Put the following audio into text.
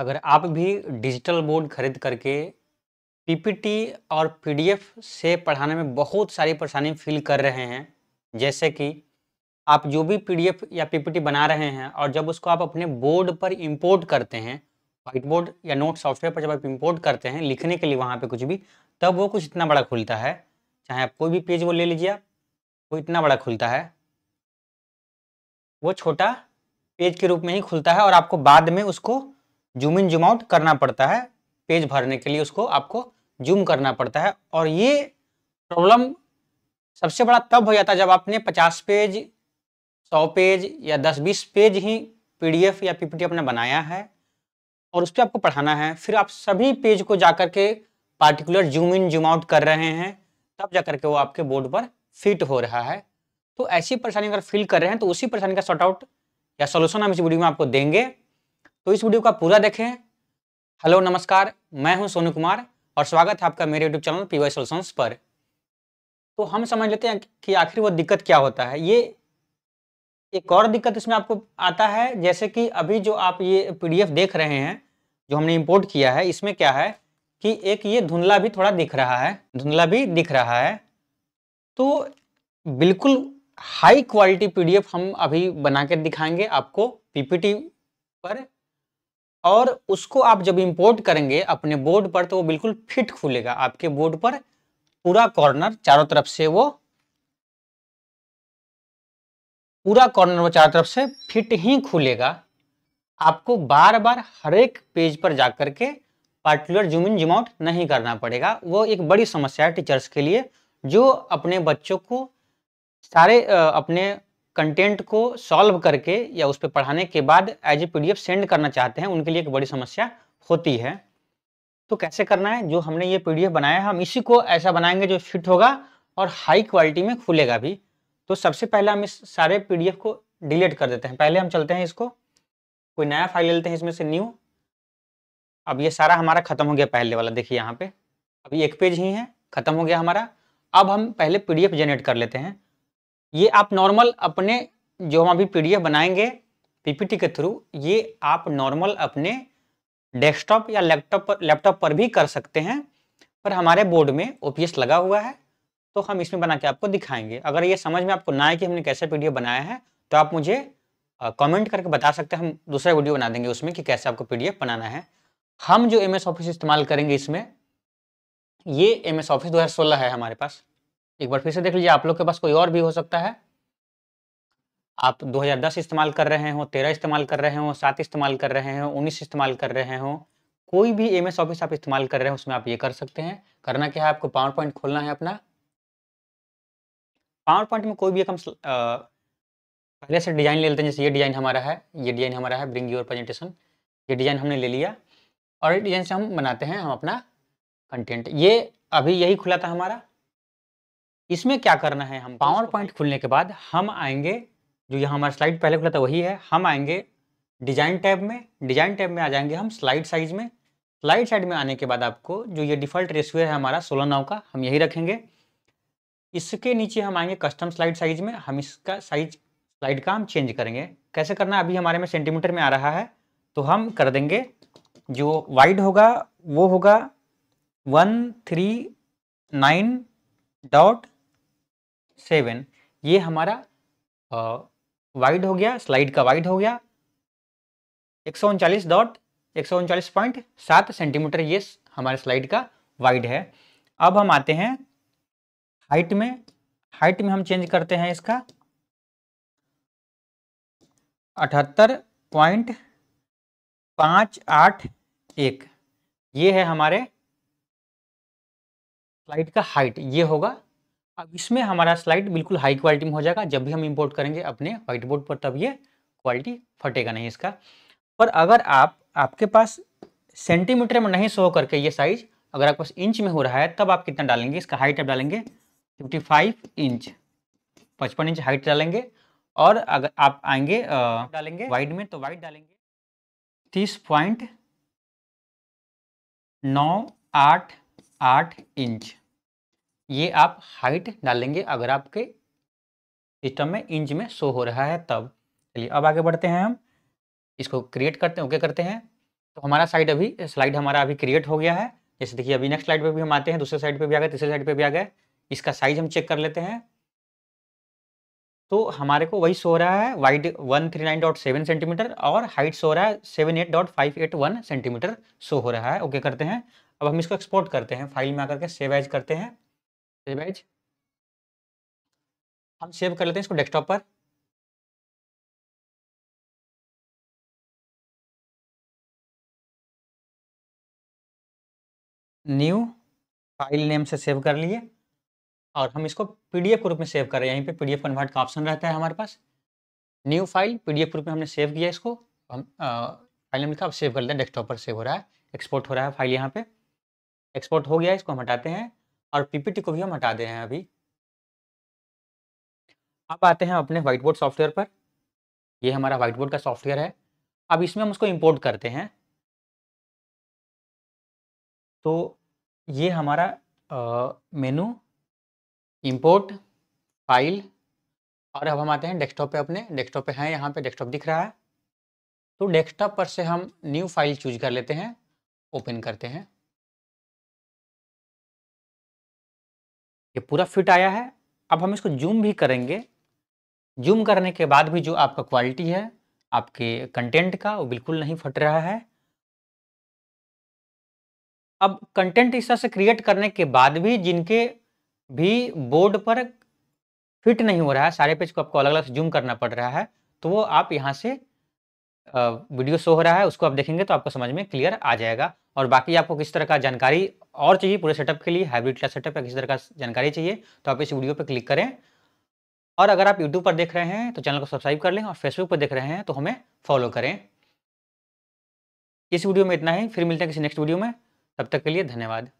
अगर आप भी डिजिटल बोर्ड खरीद करके पीपीटी और पीडीएफ से पढ़ाने में बहुत सारी परेशानी फील कर रहे हैं जैसे कि आप जो भी पीडीएफ या पीपीटी बना रहे हैं और जब उसको आप अपने बोर्ड पर इंपोर्ट करते हैं व्हाइट बोर्ड या नोट सॉफ्टवेयर पर जब आप इंपोर्ट करते हैं लिखने के लिए वहाँ पर कुछ भी तब वो कुछ इतना बड़ा खुलता है चाहे आप कोई भी पेज वो ले लीजिए वो इतना बड़ा खुलता है वो छोटा पेज के रूप में ही खुलता है और आपको बाद में उसको जूम इन जूम आउट करना पड़ता है पेज भरने के लिए उसको आपको जूम करना पड़ता है और ये प्रॉब्लम सबसे बड़ा तब हो जाता है जब आपने 50 पेज 100 पेज या 10-20 पेज ही पीडीएफ या पीपीटी अपने बनाया है और उस पर आपको पढ़ाना है फिर आप सभी पेज को जाकर के particular zoom in zoom out कर रहे हैं तब जा के वो आपके बोर्ड पर फिट हो रहा है तो ऐसी परेशानी अगर फील कर रहे हैं तो उसी परेशानी का शॉर्ट आउट या सोल्यूशन हम इस वीडियो में आपको देंगे तो इस वीडियो का पूरा देखें हेलो नमस्कार मैं हूं सोनू कुमार और स्वागत है आपका मेरे YouTube channel P Y solutions पर तो हम समझ लेते हैं कि आखिर वो दिक्कत क्या होता है ये एक और दिक्कत इसमें आपको आता है जैसे कि अभी जो आप ये पी देख रहे हैं जो हमने इम्पोर्ट किया है इसमें क्या है कि एक ये धुंधला भी थोड़ा दिख रहा है धुंधला भी दिख रहा है तो बिल्कुल हाई क्वालिटी पीडीएफ हम अभी बना के दिखाएंगे आपको पीपीटी पर और उसको आप जब इंपोर्ट करेंगे अपने बोर्ड पर तो वो बिल्कुल फिट खुलेगा आपके बोर्ड पर पूरा कॉर्नर चारों तरफ से वो पूरा कॉर्नर वो चारों तरफ से फिट ही खुलेगा आपको बार बार हर एक पेज पर जा के particular zoom in zoom out नहीं करना पड़ेगा वो एक बड़ी समस्या है टीचर्स के लिए जो अपने बच्चों को सारे अपने कंटेंट को सॉल्व करके या उस पर पढ़ाने के बाद एज ए एफ सेंड करना चाहते हैं उनके लिए एक बड़ी समस्या होती है तो कैसे करना है जो हमने ये एफ बनाया है हम इसी को ऐसा बनाएंगे जो फिट होगा और हाई क्वालिटी में खुलेगा भी तो सबसे पहले हम इस सारे एफ को डिलीट कर देते हैं पहले हम चलते हैं इसको कोई नया फाइल लेते हैं इसमें से न्यू अब ये सारा हमारा खत्म हो गया पहले वाला देखिए यहाँ पे अभी एक पेज ही है खत्म हो गया हमारा अब हम पहले पीडीएफ जनरेट कर लेते हैं ये आप नॉर्मल अपने जो हम अभी पी बनाएंगे पीपीटी के थ्रू ये आप नॉर्मल अपने डेस्कटॉप या लैपटॉप पर लैपटॉप पर भी कर सकते हैं पर हमारे बोर्ड में ओ लगा हुआ है तो हम इसमें बना के आपको दिखाएंगे अगर ये समझ में आपको ना आए कि हमने कैसे पी बनाया है तो आप मुझे कमेंट करके बता सकते हैं हम दूसरा वीडियो बना देंगे उसमें कि कैसे आपको पी बनाना है हम जो एम एस ऑफिस इस्तेमाल करेंगे इसमें ये एम एस ऑफिस दो है हमारे पास एक बार फिर से देख लीजिए आप लोग के पास कोई और भी हो सकता है आप 2010 इस्तेमाल कर रहे हो 13 इस्तेमाल कर रहे हो सात इस्तेमाल कर रहे हो 19 इस्तेमाल कर रहे हो कोई भी एम एस ऑफिस आप इस्तेमाल कर रहे हो उसमें आप ये कर सकते हैं करना क्या है आपको पावर पॉइंट खोलना है अपना पावर पॉइंट में कोई भी एक हम पहले से डिजाइन ले लेते हैं जैसे ये डिजाइन हमारा है ये डिजाइन हमारा है ब्रिंग योर प्रेजेंटेशन ये डिजाइन हमने ले लिया और ये डिजाइन से हम बनाते हैं हम अपना कंटेंट ये अभी यही खुला था हमारा इसमें क्या करना है हम पावर पॉइंट खुलने के बाद हम आएंगे जो यहाँ हमारा स्लाइड पहले खुला था वही है हम आएंगे डिजाइन टैब में डिजाइन टैब में आ जाएंगे हम स्लाइड साइज में स्लाइड साइड में आने के बाद आपको जो ये डिफ़ॉल्ट रेशियो है हमारा सोलह नाव का हम यही रखेंगे इसके नीचे हम आएंगे कस्टम स्लाइड साइज में हम इसका साइज स्लाइड का हम चेंज करेंगे कैसे करना है अभी हमारे में सेंटीमीटर में आ रहा है तो हम कर देंगे जो वाइड होगा वो होगा one three nine dot seven ये हमारा वाइड हो गया स्लाइड का वाइड हो गया एक सौ उनचालीस डॉट एक सौ उनचालीस पॉइंट सात सेंटीमीटर ये हमारे स्लाइड का वाइड है अब हम आते हैं हाइट में हाइट में हम चेंज करते हैं इसका अठहत्तर पॉइंट पाँच आठ एक ये है हमारे स्लाइड का हाइट ये होगा अब इसमें हमारा स्लाइड बिल्कुल हाई क्वालिटी में हो जाएगा जब भी हम इम्पोर्ट करेंगे अपने व्हाइट बोर्ड पर तब ये क्वालिटी फटेगा नहीं इसका पर अगर आप आपके पास सेंटीमीटर में नहीं शो करके ये साइज अगर आपके पास इंच में हो रहा है तब आप कितना डालेंगे इसका हाइट आप डालेंगे फिफ्टी फाइव इंच पचपन इंच हाइट डालेंगे और अगर आप आएंगे डालेंगे वाइड में तो वाइड डालेंगे तीस पॉइंट नौ आठ आठ इंच ये आप हाइट डालेंगे अगर आपके सिस्टम में इंच में शो हो रहा है तब चलिए अब आगे बढ़ते हैं हम इसको क्रिएट करते हैं ओके करते हैं तो हमारा साइड अभी स्लाइड हमारा अभी क्रिएट हो गया है जैसे देखिए अभी नेक्स्ट स्लाइड पे भी हम आते हैं दूसरे साइड पे भी आ गए तीसरे साइड पे भी आ गए इसका साइज हम चेक कर लेते हैं तो हमारे को वही सो रहा है wide one three nine dot seven centimetre और हाइट सो रहा है seven eight dot five eight one centimetre show हो रहा है ओके करते हैं अब हम इसको एक्सपोर्ट करते हैं फाइल में आकर के सेव एज करते हैं इमेज हम सेव कर लेते हैं इसको डेस्कटॉप पर न्यू फाइल नेम से सेव कर लिए और हम इसको पीडीएफ के रूप में सेव कर रहे हैं यहीं पे पीडीएफ कन्वर्ट का ऑप्शन रहता है हमारे पास न्यू फाइल पीडीएफ के रूप में हमने सेव किया इसको हम फाइल नेम लिखा अब सेव कर लेते हैं डेस्कटॉप पर सेव हो रहा है एक्सपोर्ट हो रहा है फाइल यहाँ पे एक्सपोर्ट हो गया इसको हम हटाते हैं और पीपीटी को भी हम हटा दे रहे हैं अभी अब आते हैं अपने व्हाइट बोर्ड सॉफ्टवेयर पर ये हमारा व्हाइट बोर्ड का सॉफ्टवेयर है अब इसमें हम उसको इंपोर्ट करते हैं तो ये हमारा मेनू इंपोर्ट फाइल और अब हम आते हैं डेस्कटॉप पे अपने डेस्कटॉप पे हैं यहाँ पे डेस्कटॉप दिख रहा है तो डेस्कटॉप पर से हम न्यू फाइल चूज कर लेते हैं ओपन करते हैं ये पूरा फिट आया है अब हम इसको जूम भी करेंगे जूम करने के बाद भी जो आपका क्वालिटी है आपके कंटेंट का वो बिल्कुल नहीं फट रहा है अब कंटेंट इस तरह से क्रिएट करने के बाद भी जिनके भी बोर्ड पर फिट नहीं हो रहा है सारे पेज को आपको अलग अलग से जूम करना पड़ रहा है तो वो आप यहाँ से वीडियो शो हो रहा है उसको आप देखेंगे तो आपको समझ में क्लियर आ जाएगा और बाकी आपको किस तरह का जानकारी और चाहिए पूरे सेटअप के लिए हाइब्रिड क्लास सेटअप या किस तरह का जानकारी चाहिए तो आप इस वीडियो पर क्लिक करें और अगर आप यूट्यूब पर देख रहे हैं तो चैनल को सब्सक्राइब कर लें और फेसबुक पर देख रहे हैं तो हमें फॉलो करें इस वीडियो में इतना ही फिर मिलते हैं किसी नेक्स्ट वीडियो में तब तक के लिए धन्यवाद